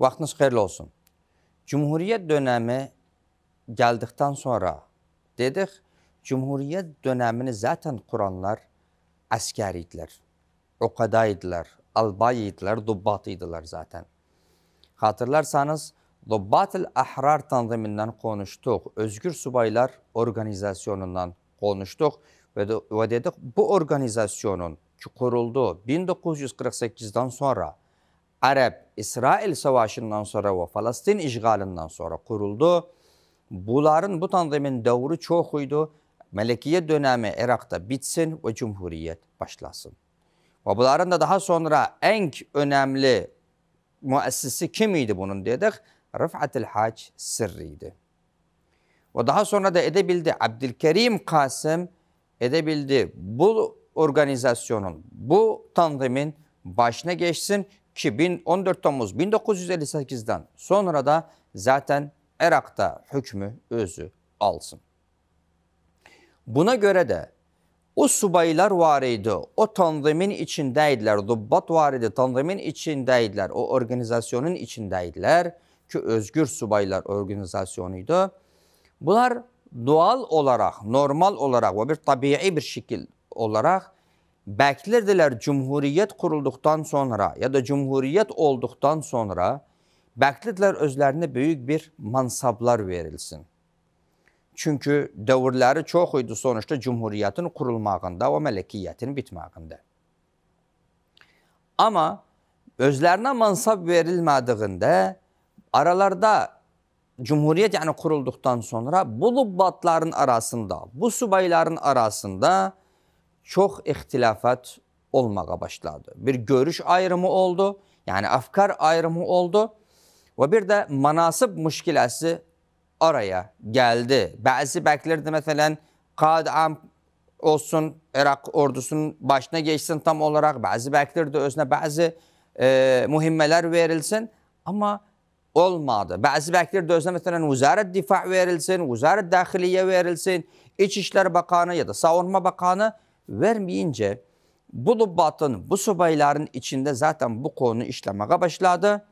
Vaxtınız xeyirli olsun. Cumhuriyet dönəmi geldikten sonra dedik, Cumhuriyet dönemini zaten Kuranlar əskər idilər. Uqada idilər, albay idilər, dubbat idilər zaten. Hatırlarsanız, Dubbatil Ahrar tanziminden konuştuk. Özgür Subaylar organizasyonundan konuştuk. Ve, dedik bu organizasyonun ki kuruldu 1948'den sonra Arap-İsrail savaşından sonra ve Falastin işgalinden sonra kuruldu. Bunların bu tanzimin çok uydu. Melekiye dönemi Irak'ta bitsin ve cumhuriyet başlasın. Ve bunların da daha sonra en önemli müessisi kimiydi idi bunun dedik? Rıf'atil Hac Sirri'ydi. Ve daha sonra da edebildi Abdülkerim Kasım edebildi bu organizasyonun, bu tanzimin başına geçsin ki 14 Temmuz 1958'den sonra da zaten Irak'ta hükmü özü alsın. Buna göre de o subaylar var idi, o tanzimin içindeydiler, dubbat var idi, tanzimin içindeydiler, o organizasyonun içindeydiler ki Özgür Subaylar Organizasyonu'ydu. Bunlar doğal olarak, normal olarak ve bir tabii bir şekil olarak bəklirdilər cümhuriyyət qurulduqdan sonra ya da cümhuriyyət olduqdan sonra bəklirdilər özlərinə böyük bir mansablar verilsin. Çünki dövrləri çox idi sonuçda cümhuriyyətin qurulmağında və mələkiyyətin bitməyində. Amma özlərinə mansab verilmədiyində aralarda cümhuriyyət yəni qurulduqdan sonra bu lubbatların arasında, bu subayların arasında çok ihtilafat olmağa başladı. Bir görüş ayrımı oldu, yani afkar ayrımı oldu ve bir de manasıb müşkilası araya geldi. Bazı beklerdi mesela Kadam olsun, Irak ordusunun başına geçsin tam olarak. Bazı beklerdi özne bazı e, mühimmeler verilsin ama olmadı. Bazı beklerdi özne mesela Vüzaret Difa verilsin, Vüzaret Dahiliye verilsin, İçişler Bakanı ya da Savunma Bakanı vermeyince bu lubbatın, bu subayların içinde zaten bu konu işlemeye başladı.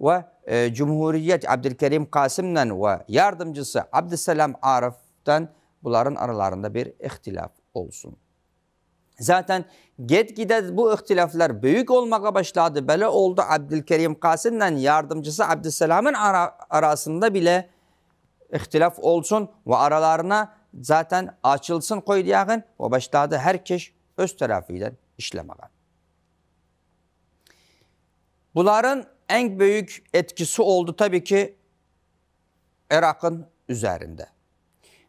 Ve e, Cumhuriyet Abdülkerim Kasım'dan ve yardımcısı Abdüselam Arif'ten bunların aralarında bir ihtilaf olsun. Zaten gitgide bu ihtilaflar büyük olmaya başladı. Böyle oldu Abdülkerim Kasım'dan yardımcısı Abdüselam'ın ara, arasında bile ihtilaf olsun ve aralarına zaten açılsın koydiyağın ve başladı herkes öz tarafıyla işlemeye. Bunların en büyük etkisi oldu tabii ki Irak'ın üzerinde.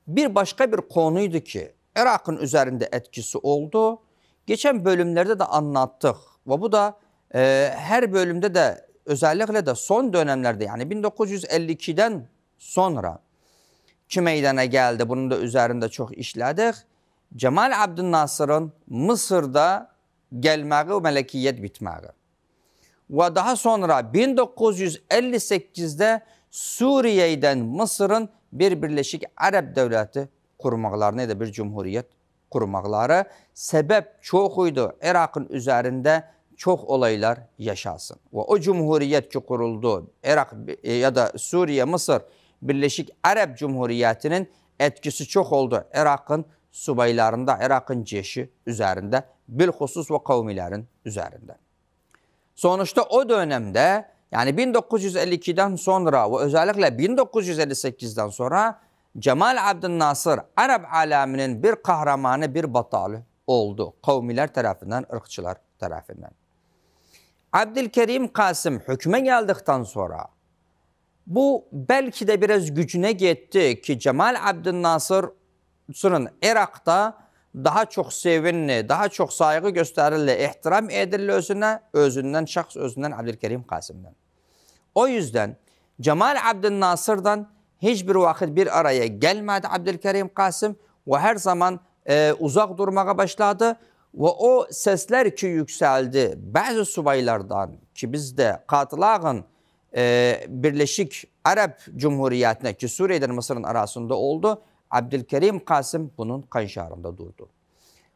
Bir başka bir konuydu ki Irak'ın üzerinde etkisi oldu. Geçen bölümlerde de anlattık ve bu da e, her bölümde de özellikle de son dönemlerde yani 1952'den sonra ki meydana geldi. Bunun da üzerinde çok işledik. Cemal Abdülnasır'ın Mısır'da gelmeği ve melekiyet bitmeği. Ve daha sonra 1958'de Suriye'den Mısır'ın bir Birleşik Arab Devleti kurmaqlarına da bir cumhuriyet kurmaqları sebep çox idi. Irak'ın üzerinde çok olaylar yaşasın. Və o cumhuriyet ki kuruldu Irak e, ya da Suriye, Mısır Birleşik Arab Cumhuriyeti'nin etkisi çok oldu Irak'ın subaylarında, Irak'ın ceşi üzerinde, bilxusus ve qavmilərin üzerinde. Sonuçta o dönemde yani 1952'den sonra ve özellikle 1958'den sonra Cemal Abdülnasır Arab aləminin bir kahramanı, bir batalı oldu. Kavmiler tarafından, ırkçılar tarafından. Abdülkerim Kasım hükme geldikten sonra bu belki de biraz gücüne gitti ki Cemal Abdülnasır'ın Irak'ta daha çok sevinli, daha çok saygı gösterildi, ehtiram edildi özüne, özünden, şahs özünden Abdülkerim Kasım'dan. O yüzden Cemal Abdülnasır'dan hiçbir vakit bir araya gelmedi Abdülkerim Kasım ve her zaman e, uzak durmaya başladı. Ve o sesler ki yükseldi bazı subaylardan ki biz de katılağın e, Birleşik Arap Cumhuriyeti'ne ki Suriye'den Mısır'ın arasında oldu. Abdülkerim Kasım bunun kanşarında durdu.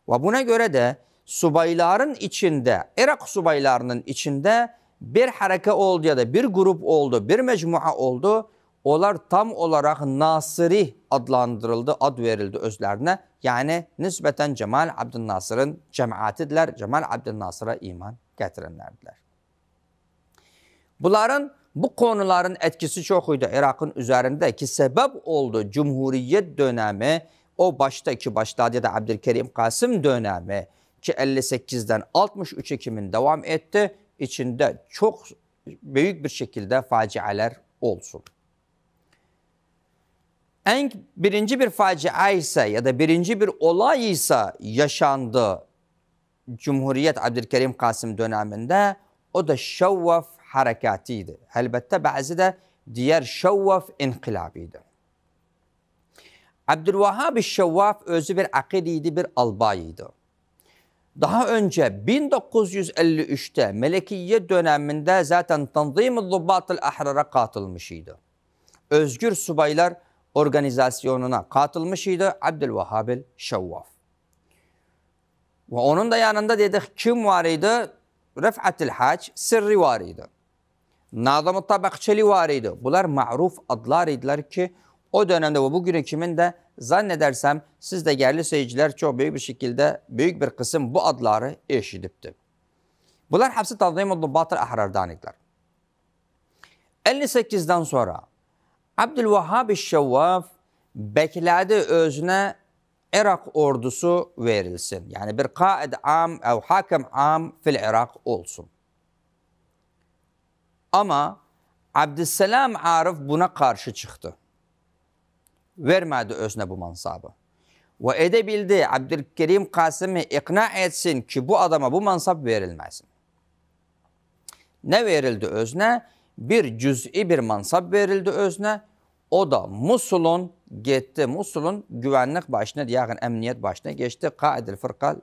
Ve buna göre de subayların içinde, Irak subaylarının içinde bir hareke oldu ya da bir grup oldu, bir mecmua oldu. Onlar tam olarak Nasiri adlandırıldı, ad verildi özlerine. Yani nispeten Cemal Abdülnasır'ın cemaatidirler. Cemal Abdülnasır'a iman getirenlerdiler. Bunların bu konuların etkisi çok idi Irak'ın üzerinde ki sebep oldu Cumhuriyet dönemi o baştaki başladı ya da Abdülkerim Kasım dönemi ki 58'den 63'e kimin devam etti içinde çok büyük bir şekilde facialer olsun. En birinci bir facia ise ya da birinci bir olay ise yaşandı Cumhuriyet Abdülkerim Kasım döneminde o da Şevvaf harekatiydi. Elbette bazı da diğer şevvaf inkılabiydi. Abdülvahhab Şevvaf özü bir akidiydi, bir albayıydı. Daha önce 1953'te Melekiye döneminde zaten Tanzim-i Dubbat-ı Ahrar'a katılmışydı. Özgür Subaylar organizasyonuna katılmışydı Abdülvahhab Şevvaf. Ve onun da yanında dedik kim var idi? Ref'atil Hac sırri var idi nazım Tabakçeli var idi. Bunlar maruf adlar idiler ki o dönemde ve bugüne kimin de zannedersem siz de yerli seyirciler çok büyük bir şekilde büyük bir kısım bu adları eşidipti. Bunlar hepsi Tanzim-ı Batır Ahrar'dan idiler. 58'den sonra Abdülvahhab-ı Şevvaf bekledi özüne Irak ordusu verilsin. Yani bir kaid am ev hakim am fil Irak olsun. Ama Abdüsselam Arif buna karşı çıktı. Vermedi özne bu mansabı. Ve edebildi Abdülkerim Kasım'ı ikna etsin ki bu adama bu mansab verilmesin. Ne verildi özne? Bir cüz'i bir mansab verildi özne. O da Musul'un gitti. Musul'un güvenlik başına, yakın emniyet başına geçti. Kaidil Fırkal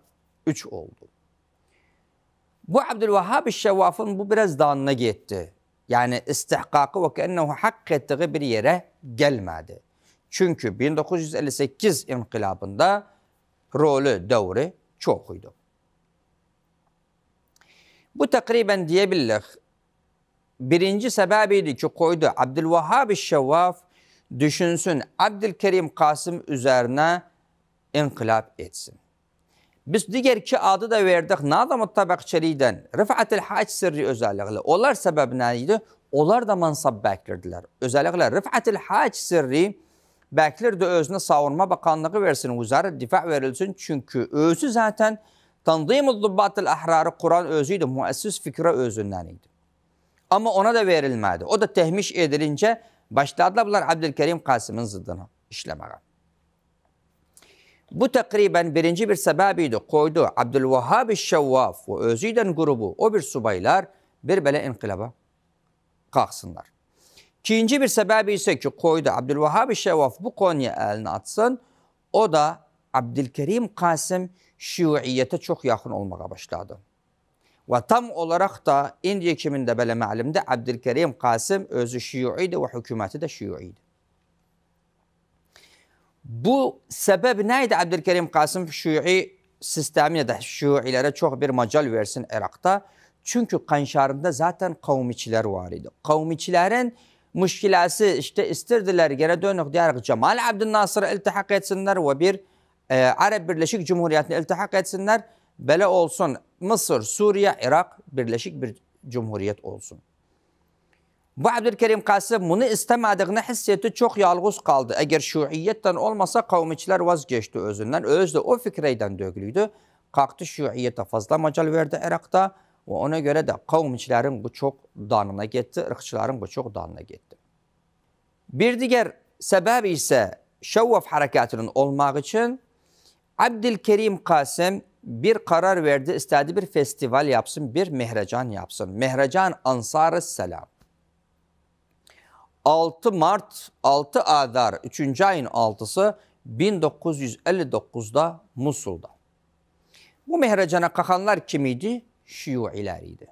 3 oldu. Bu Abdülvahhab-ı Şevvaf'ın bu biraz danına gitti. Yani istihkakı ve keennehu hak ettiği bir yere gelmedi. Çünkü 1958 inkılabında rolü, devri çokuydu. Bu takriben diyebilirlik. Birinci sebebiydi ki koydu Abdülvahhab-ı Şevvaf düşünsün Abdülkerim Kasım üzerine inkılap etsin. Biz diğer ki adı da verdik. Nazam-ı Tabakçeli'den. Rıfat-ül Hac sırrı özellikle. Onlar sebep neydi? Onlar da mansab beklirdiler. Özellikle Rıfat-ül Hac sırrı beklirdi özüne savunma bakanlığı versin, vüzaret difa verilsin. Çünkü özü zaten Tandim-ı Dubbat-ül Ahrar'ı Kur'an özüydü. Müessis fikre özünden idi. Ama ona da verilmedi. O da tehmiş edilince başladılar Abdülkerim Kasım'ın zıddına işlemeye bu takriben birinci bir sebebiydi. Koydu Abdülvahhab-ı Şevvaf ve Özüden grubu o bir subaylar bir böyle inkılaba kalksınlar. İkinci bir sebebi ise ki koydu Abdülvahhab-ı Şevvaf bu konuya elini atsın. O da Abdülkerim Kasım Şiuiyete çok yakın olmaya başladı. Ve tam olarak da Indiya kiminde böyle malimde Abdülkerim Kasım özü Şiuiydi ve hükümeti de Şiuiydi. Bu sebep neydi Abdülkerim Kasım Şii sistemine de Şiilere çok bir macal versin Irak'ta. Çünkü Kanşar'ında zaten kavmiçiler var idi. Kavmiçilerin müşkilası işte istirdiler geri dönük diyerek Cemal Abdülnasır'ı iltihak etsinler ve bir e, Arap Birleşik Cumhuriyetini iltihak etsinler. Böyle olsun Mısır, Suriye, Irak birleşik bir cumhuriyet olsun. Bu Abdülkerim Kasım bunu istemediğini hissetti, çok yalğız kaldı. Eğer şuiyetten olmasa kavmiçiler vazgeçti özünden. Öz de o fikreyden dögülüydü. Kalktı şuiyete fazla macal verdi Irak'ta. Ve ona göre de kavmiçilerin bu çok danına gitti, ırkçıların bu çok danına gitti. Bir diğer sebep ise Şevvaf harekatının olmak için Abdülkerim Kasım bir karar verdi, istedi bir festival yapsın, bir mehrecan yapsın. Mehrecan Ansar-ı Selam. 6 Mart 6 Adar 3. ayın 6'sı 1959'da Musul'da. Bu mehracana kalkanlar kim idi? Şiuileriydi.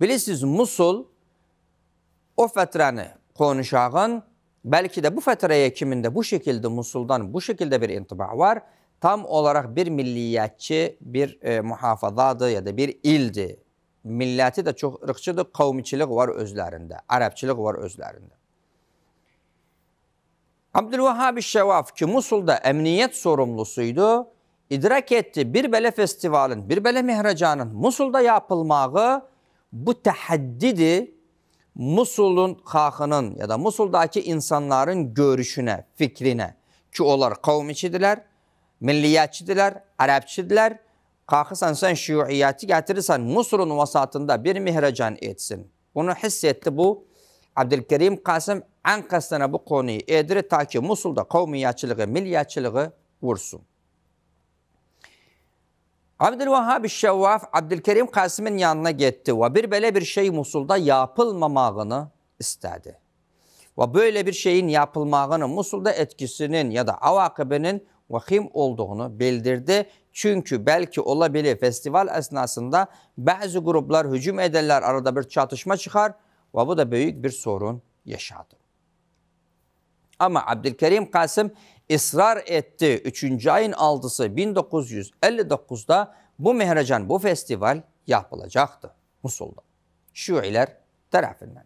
Bilirsiniz Musul o fetreni konuşağın belki de bu fetreye kiminde bu şekilde Musul'dan bu şekilde bir intiba var. Tam olarak bir milliyetçi bir e, muhafazadı ya da bir ildi milləti də çox rıxçıdır, qavmiçilik var özlərində, ərəbçilik var özlərində. Abdülvahab Şəvaf ki, Musulda əmniyyət sorumlusu idi, idrak etdi bir belə festivalın, bir belə mehracanın Musulda yapılmağı bu təhəddidir Musulun xalqının ya da Musuldakı insanların görüşünə, fikrinə ki, onlar qavmiçidirlər, milliyyətçidirlər, ərəbçidirlər Kalkırsan sen şuiyatı getirirsen Musul'un vasatında bir mihracan etsin. Bunu hissetti bu Abdülkerim Kasım en Ankas'tan bu konuyu ediri ta ki Musul'da kavmiyatçılığı, milliyatçılığı vursun. Abdülvahhab Şevvaf Abdülkerim Kasım'ın yanına gitti ve bir böyle bir şey Musul'da yapılmamağını istedi. Ve böyle bir şeyin yapılmağını Musul'da etkisinin ya da avakibinin vahim olduğunu bildirdi. Çünkü belki olabilir festival esnasında bazı gruplar hücum ederler, arada bir çatışma çıkar ve bu da büyük bir sorun yaşadı. Ama Abdülkerim Kasım ısrar etti. 3. ayın 6'sı 1959'da bu mehracan, bu festival yapılacaktı Musul'da. Şuiler tarafından.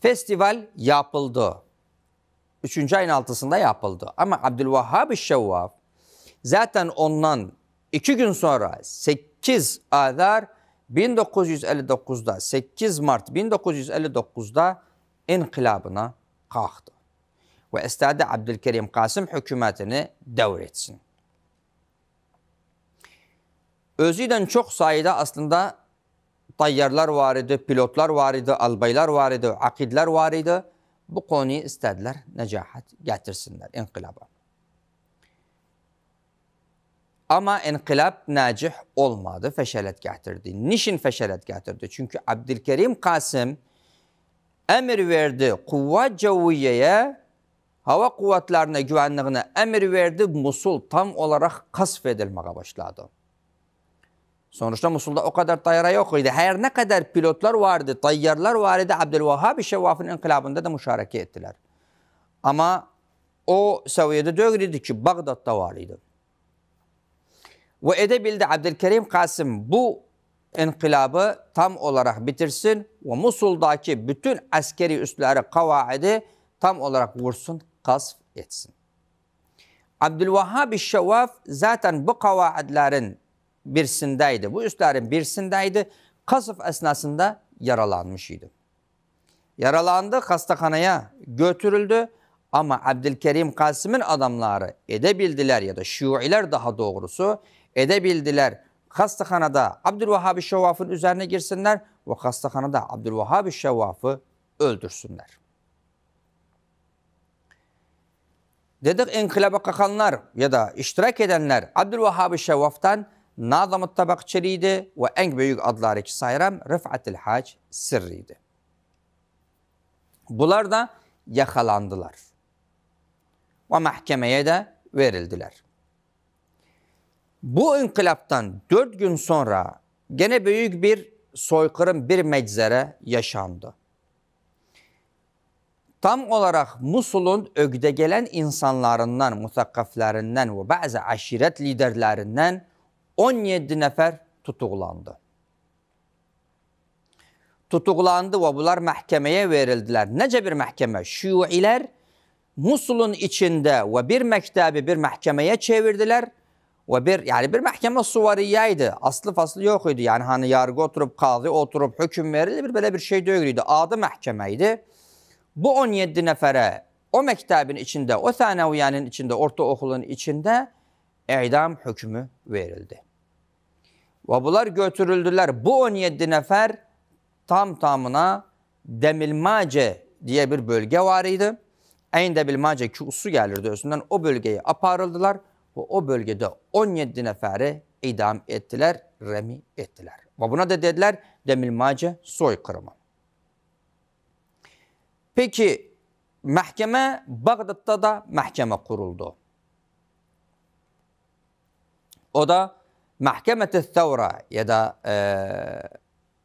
Festival yapıldı. 3. ayın altısında yapıldı. Ama Abdülvahhab Şevvaf zaten ondan 2 gün sonra 8 Adar 1959'da 8 Mart 1959'da inkılabına kalktı. Ve istedi Abdülkerim Kasım hükümetini devretsin. Özüden çok sayıda aslında tayyarlar var idi, pilotlar var idi, albaylar var idi, akidler var idi. Bu konuyu istediler necahat getirsinler inkılaba. Ama inkılap nacih olmadı, feşelet getirdi. Nişin feşelet getirdi? Çünkü Abdülkerim Kasım emir verdi kuvvet cevviyeye, hava kuvvetlerine güvenliğine emir verdi. Musul tam olarak kasf edilmeye başladı. Sonuçta Musul'da o kadar tayyara yok idi. Her ne kadar pilotlar vardı, tayyarlar vardı. Abdülvahhab-ı Şevvaf'ın inkılabında da müşareke ettiler. Ama o seviyede değildi ki Bağdat'ta var idi. Ve edebildi Abdülkerim Kasım bu inkılabı tam olarak bitirsin ve Musul'daki bütün askeri üsleri, kavaidi tam olarak vursun, kasf etsin. Abdülvahhab-ı Şevvaf zaten bu kavaidlerin birisindeydi. Bu üslerin birisindeydi. Kasıf esnasında yaralanmış idi. Yaralandı, hastahanaya götürüldü. Ama Abdülkerim Kasım'ın adamları edebildiler ya da Şiiler daha doğrusu edebildiler. Hastahanada Abdülvahhabi Şevvaf'ın üzerine girsinler ve hastahanada Abdülvahhabi Şevvaf'ı öldürsünler. Dedik inkılaba kakanlar ya da iştirak edenler Abdülvahhabi Şevvaf'tan Nazım-ı Tabakçeli'ydi ve en büyük adlarıki sayram Rıf'atil Hac Sirri'ydi. Bunlar da yakalandılar. Ve mahkemeye de verildiler. Bu inkılaptan dört gün sonra gene büyük bir soykırım, bir meczere yaşandı. Tam olarak Musul'un ögde gelen insanlarından, mutakkaflerinden ve bazı aşiret liderlerinden 17 nəfər tutuqlandı. Tutuqlandı və bunlar məhkəməyə verildilər. Necə bir məhkəmə? Şüilər Musulun içində və bir məktəbi bir məhkəməyə çevirdilər və bir, yəni bir məhkəmə suvariyyə idi. Aslı faslı yox idi. Yəni hani yargı oturub, qazı oturub, hökm verildi. Bir belə bir şey deyil idi. Adı məhkəmə idi. Bu 17 nəfərə o məktəbin içində, o sənəviyyənin içində, orta okulun içində edam hükmü verildi. Ve bunlar götürüldüler. Bu 17 nefer tam tamına Demilmace diye bir bölge var idi. Ayn Demilmace kusu gelirdi özünden. O bölgeye aparıldılar ve o bölgede 17 neferi idam ettiler, remi ettiler. Ve buna da dediler Demilmace soykırımı. Peki mahkeme Bağdat'ta da mahkeme kuruldu. O da Mahkemeti Thevra ya da e,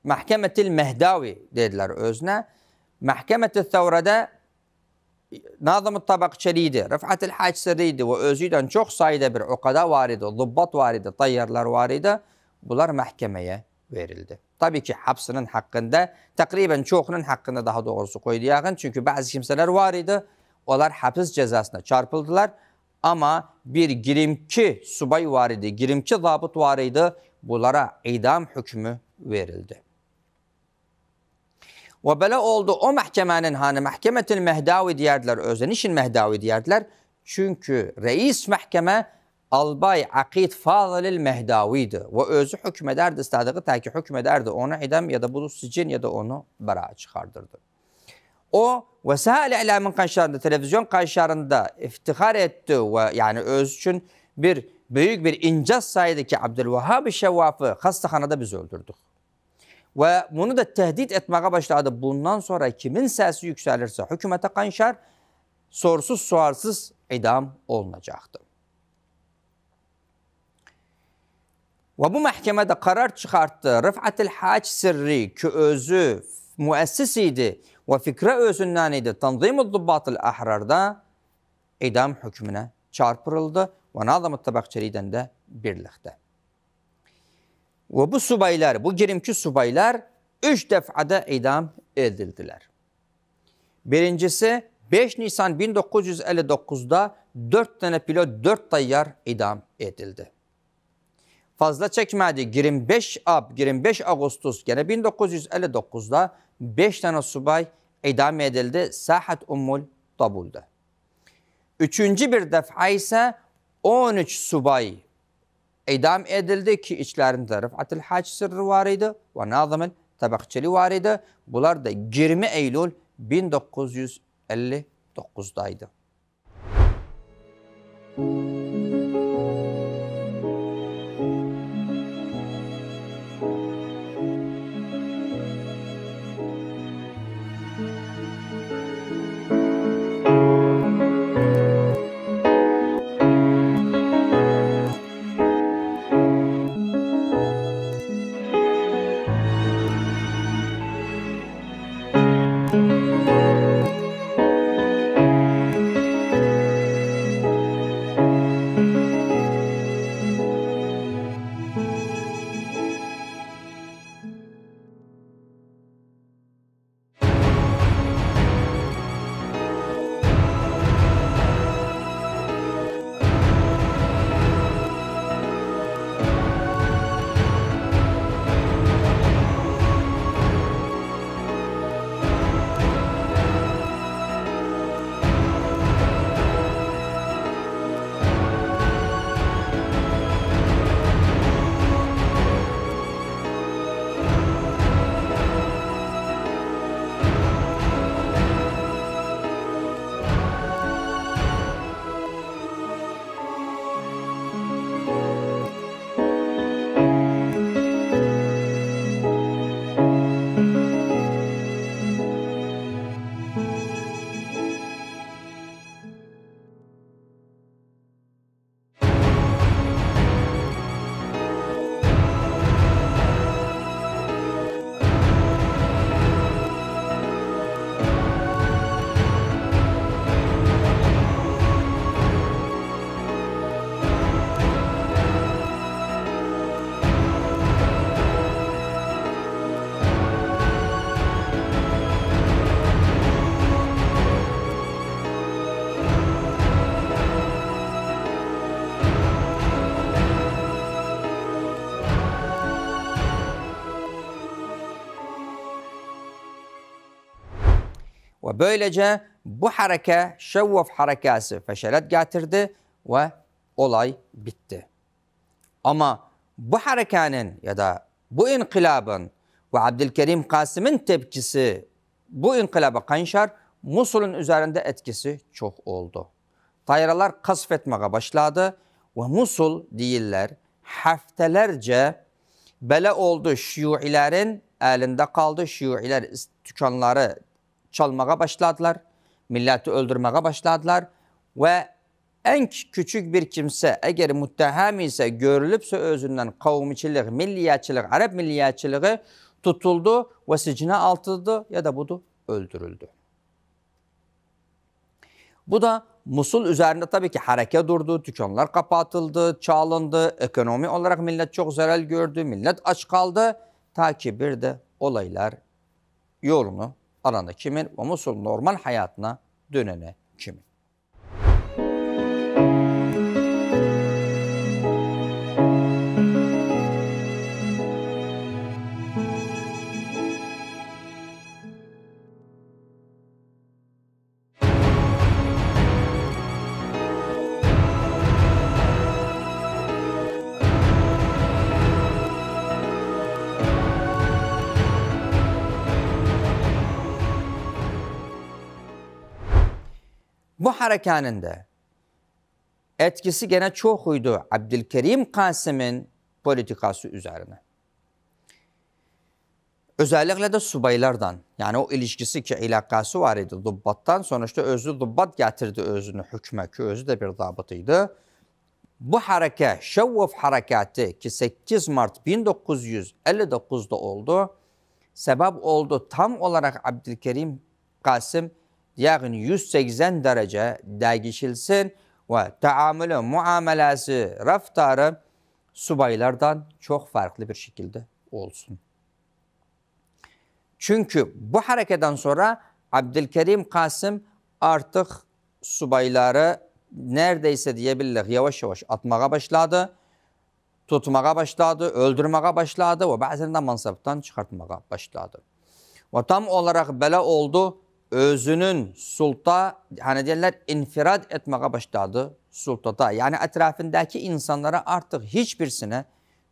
Mahkemetil Mehdavi dediler özüne. Mahkemeti Thevra'da Nazım-ı Tabakçeli'ydi, Rıf'atil Haç Sırrı'ydı ve özüyle çok sayıda bir ukada var idi, zubbat var idi, tayyarlar var Bunlar mahkemeye verildi. Tabii ki hapsının hakkında, takriben çoğunun hakkında daha doğrusu koydu yakın. Çünkü bazı kimseler var idi, onlar hapis cezasına çarpıldılar. Ama bir girimki subay var idi, girimki zabıt var idi. Bunlara idam hükmü verildi. Ve böyle oldu o məhkəmənin hani məhkəmətin məhdavi deyərdilər, özünü için məhdavi deyərdilər. Çünkü reis mahkeme Albay Akid Fadilil Mehdavi ve özü hükmederdi, sadığı ta ki hükmederdi. Ona idam ya da bunu sicin ya da onu beraat çıkardırdı. O vesaile ilamın kaşlarında, televizyon kaşlarında iftihar etti ve yani öz için bir büyük bir incaz saydı ki Abdülvahhab-ı Şevvaf'ı hastahanada biz öldürdük. Ve bunu da tehdit etmeye başladı. Bundan sonra kimin sesi yükselirse hükümete kanşar, sorsuz suarsız idam olunacaktı. Ve bu mahkemede karar çıkarttı. Rıf'atil Haç Sirri ki özü müessis idi ve fikre özünden idi. Tanzim-i dubbat Ahrar'da idam hükmüne çarpırıldı. Ve Nazım-ı Tabakçeli'den de birlikte. Ve bu subaylar, bu girimki subaylar üç defada idam edildiler. Birincisi 5 Nisan 1959'da 4 tane pilot 4 tayyar idam edildi. Fazla çekmedi 25 Ab 25 Ağustos gene 1959'da 5 tane subay idam edildi Sahat Ummul Tabul'da. Üçüncü bir defa ise 13 subay idam edildi ki içlerinde Rıfat'ıl Hac sırrı var idi ve Nazım'ın Tabakçeli var idi. Bunlar da 20 Eylül 1959'daydı. Müzik böylece bu hareke şevvaf harekası feşelet getirdi ve olay bitti. Ama bu harekanın ya da bu inkılabın ve Abdülkerim Kasım'ın tepkisi bu inkılaba kanşar Musul'un üzerinde etkisi çok oldu. Tayralar kasfetmeye başladı ve Musul değiller haftelerce bele oldu Şiilerin elinde kaldı. Şiiler dükkanları çalmaya başladılar. Milleti öldürmeye başladılar. Ve en küçük bir kimse eğer müttehem ise görülüpse özünden kavmiçilik, milliyetçilik, Arap milliyetçiliği tutuldu ve sicine altıldı ya da budu öldürüldü. Bu da Musul üzerinde tabii ki hareket durdu, dükkanlar kapatıldı, çalındı, ekonomi olarak millet çok zarar gördü, millet aç kaldı. Ta ki bir de olaylar yolunu Aranı kimin? Ve musul normal hayatına dönene kimin? harekanında etkisi gene çok uydu Abdülkerim Kasım'ın politikası üzerine. Özellikle de subaylardan yani o ilişkisi ki ilakası var idi Dubbat'tan sonuçta özü Dubbat getirdi özünü hükme ki özü de bir dabıtıydı. Bu hareket, Şevvuf hareketi ki 8 Mart 1959'da oldu, sebep oldu tam olarak Abdülkerim Kasım ya'ni 180 derece dagishilsin ve taamuli, muamelesi raftori subaylardan çok farklı bir şekilde olsun. Çünkü bu hareketten sonra Abdülkerim Kasım artık subayları neredeyse diyebilirler yavaş yavaş atmağa başladı, tutmağa başladı, öldürmeye başladı ve bazen de mansaptan çıkartmağa başladı. Ve tam olarak böyle oldu özünün sulta hani derler infirat etmeye başladı sultada. Yani etrafındaki insanlara artık hiçbirisine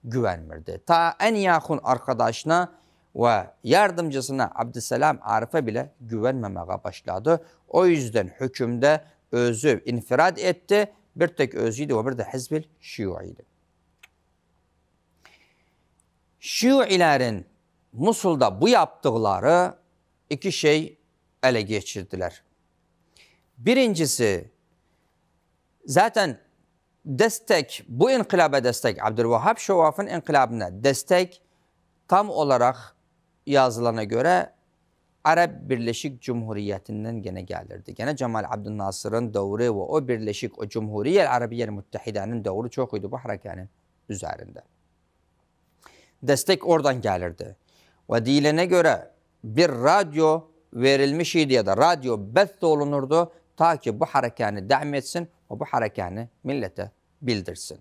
güvenmirdi. Ta en yakın arkadaşına ve yardımcısına Abdüselam Arif'e bile güvenmemeye başladı. O yüzden hükümde özü infirat etti. Bir tek özüydü ve bir de Hizbil Şiu'ydi. Şiu'ilerin Musul'da bu yaptıkları iki şey ele geçirdiler. Birincisi zaten destek bu inkılaba destek Abdülvahhab Şevaf'ın inkılabına destek tam olarak yazılana göre Arap Birleşik Cumhuriyeti'nden gene gelirdi. Gene Cemal Abdülnasır'ın doğru ve o Birleşik, o Cumhuriyel Arabiyer Müttehide'nin doğru çokuydu bu harekenin üzerinde. Destek oradan gelirdi. Ve diline göre bir radyo verilmiş idi ya da radyo beth olunurdu ta ki bu harekani devam etsin o bu harekani millete bildirsin.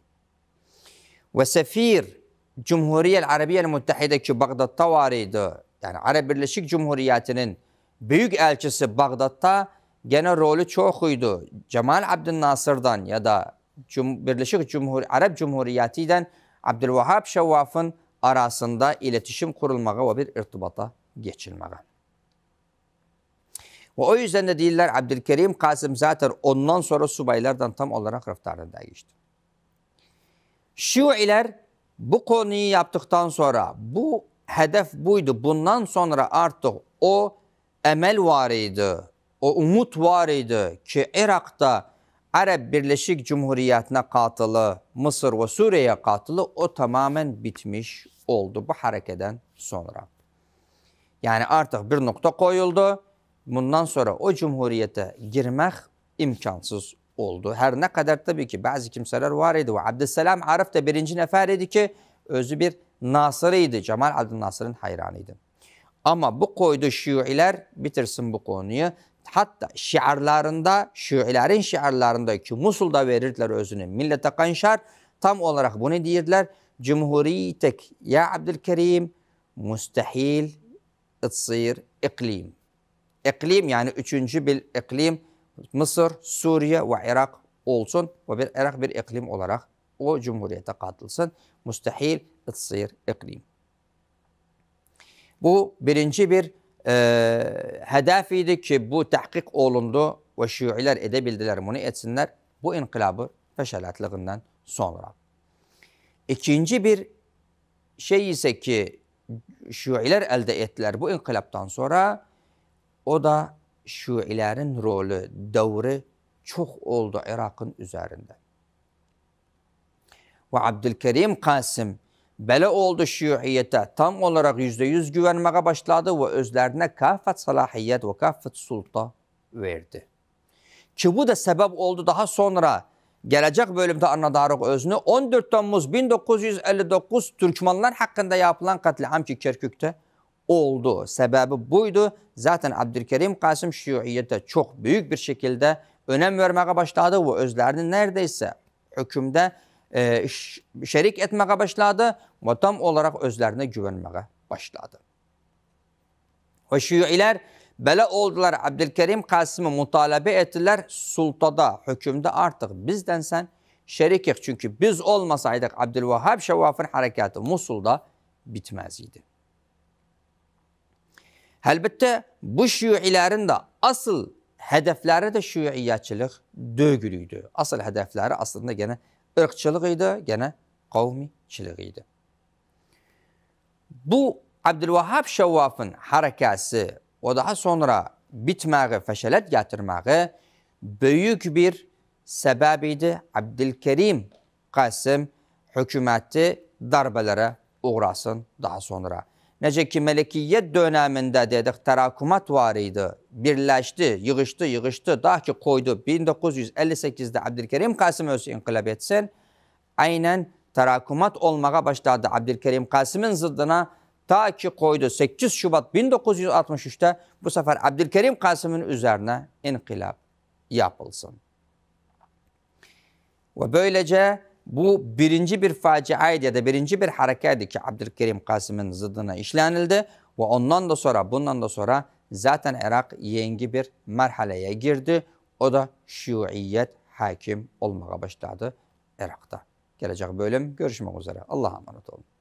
Ve sefir Cumhuriyel Arabiye Muttahideki Bagdat'ta var idi. Yani Arap Birleşik Cumhuriyeti'nin büyük elçisi Bagdat'ta gene rolü çok çokuydu. Cemal Abdülnasır'dan ya da Cum Birleşik Cumhur Arap Cumhuriyeti'den Abdülvahhab Şevvaf'ın arasında iletişim kurulmağa ve bir irtibata geçilmağa. Ve o yüzden de değiller Abdülkerim Kasım zaten ondan sonra subaylardan tam olarak raftarında değiştirdi. Şuiler bu konuyu yaptıktan sonra bu hedef buydu. Bundan sonra artık o emel varıydı. O umut varıydı ki Irak'ta Arap Birleşik Cumhuriyeti'ne katılı, Mısır ve Suriye'ye katılı o tamamen bitmiş oldu bu harekeden sonra. Yani artık bir nokta koyuldu bundan sonra o cumhuriyete girmek imkansız oldu. Her ne kadar tabii ki bazı kimseler var idi. Abdüsselam Arif de birinci nefer idi ki özü bir Nasır'ıydı. Cemal Adın Nasır'ın hayranıydı. Ama bu koydu Şiiler bitirsin bu konuyu. Hatta şiarlarında, Şiilerin ki Musul'da verirdiler özünü. Millete kanşar tam olarak bunu diyirdiler. Cumhuriyetek ya Abdülkerim müstehil ıtsir iklim iklim yani üçüncü bir iklim Mısır, Suriye ve Irak olsun ve bir Irak bir iklim olarak o cumhuriyete katılsın. Müstehil ıtsir iklim. Bu birinci bir e, hedef idi ki bu tahkik olundu ve Şiiler edebildiler bunu etsinler. Bu inkılabı feşalatlığından sonra. İkinci bir şey ise ki Şiiler elde ettiler bu inkılaptan sonra o da Şuilərin rolü, dövrü çok oldu Irakın üzerinde. Ve Abdülkerim Kasım, belə oldu Şiiyyətə tam olarak yüzde yüz güvənməyə başladı ve özlerine kafet salahiyet ve kafet sulta verdi. Ki bu da səbəb oldu daha sonra gələcək bölümdə anladarıq özünü 14 Temmuz 1959 Türkmenler hakkında yapılan qatliam ki Kerkük'te oldu. Sebebi buydu. Zaten Abdülkerim Kasım Şiuiyete çok büyük bir şekilde önem vermeye başladı ve özlerini neredeyse hükümde e, şerik etmeye başladı ve tam olarak özlerine güvenmeye başladı. Ve Şiiler böyle oldular. Abdülkerim Kasım'ı mutalebe ettiler. Sultada, hükümde artık bizden sen şerikik. Çünkü biz olmasaydık Abdülvahhab Şevvaf'ın harekatı Musul'da bitmez idi. Elbette bu Şiilerin de asıl hedefleri de Şiiyatçılık dögülüydü. Asıl hedefleri aslında gene ırkçılığıydı, gene kavmiçilik idi. Bu Abdülvahhab Şevvaf'ın harekası o daha sonra bitməyi, fəşələt gətirməyi büyük bir səbəb idi. Abdülkerim Kasım hükümeti darbelere uğrasın daha sonra. Necə ki, mələkiyyət dönəmində dedik, tərakumat var idi, birləşdi, yığışdı, yığışdı, daha ki koydu 1958-də Abdülkerim Qasım öz inqilab etsin, aynən tərakumat olmağa başladı Abdülkerim Qasımın zıddına, ta ki koydu 8 Şubat 1963-də bu sefer Abdülkerim Qasımın üzərinə inqilab yapılsın. Ve böylece bu birinci bir faciaydı ya da birinci bir harekaydı ki Abdülkerim Kasım'ın zıddına işlenildi. Ve ondan da sonra, bundan da sonra zaten Irak yengi bir merhaleye girdi. O da Şuiyet hakim olmaya başladı Irak'ta. Gelecek bölüm görüşmek üzere. Allah'a emanet olun.